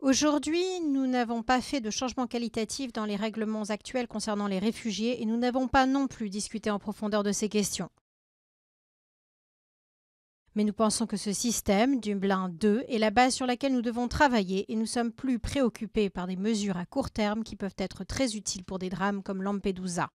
Aujourd'hui, nous n'avons pas fait de changement qualitatif dans les règlements actuels concernant les réfugiés et nous n'avons pas non plus discuté en profondeur de ces questions. Mais nous pensons que ce système, Dublin 2, est la base sur laquelle nous devons travailler et nous sommes plus préoccupés par des mesures à court terme qui peuvent être très utiles pour des drames comme Lampedusa.